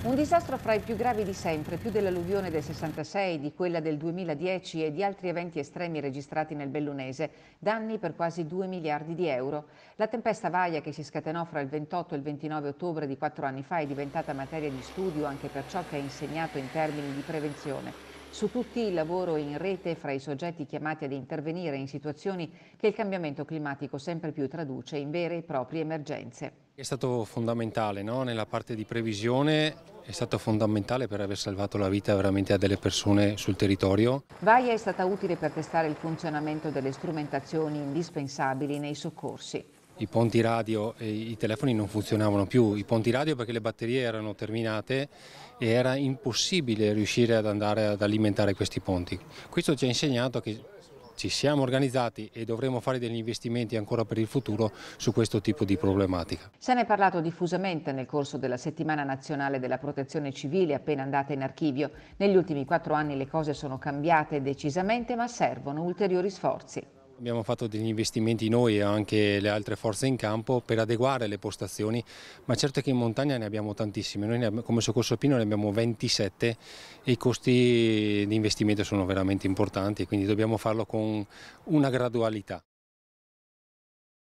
Un disastro fra i più gravi di sempre, più dell'alluvione del 66, di quella del 2010 e di altri eventi estremi registrati nel Bellunese, danni per quasi 2 miliardi di euro. La tempesta Vaia che si scatenò fra il 28 e il 29 ottobre di quattro anni fa è diventata materia di studio anche per ciò che ha insegnato in termini di prevenzione. Su tutti il lavoro in rete fra i soggetti chiamati ad intervenire in situazioni che il cambiamento climatico sempre più traduce in vere e proprie emergenze. È stato fondamentale no? nella parte di previsione, è stato fondamentale per aver salvato la vita veramente a delle persone sul territorio. Vaia è stata utile per testare il funzionamento delle strumentazioni indispensabili nei soccorsi. I ponti radio e i telefoni non funzionavano più, i ponti radio perché le batterie erano terminate e era impossibile riuscire ad andare ad alimentare questi ponti. Questo ci ha insegnato che ci siamo organizzati e dovremo fare degli investimenti ancora per il futuro su questo tipo di problematica. Se ne è parlato diffusamente nel corso della settimana nazionale della protezione civile appena andata in archivio. Negli ultimi quattro anni le cose sono cambiate decisamente ma servono ulteriori sforzi. Abbiamo fatto degli investimenti noi e anche le altre forze in campo per adeguare le postazioni, ma certo che in montagna ne abbiamo tantissime, noi abbiamo, come Soccorso Alpino ne abbiamo 27 e i costi di investimento sono veramente importanti, quindi dobbiamo farlo con una gradualità.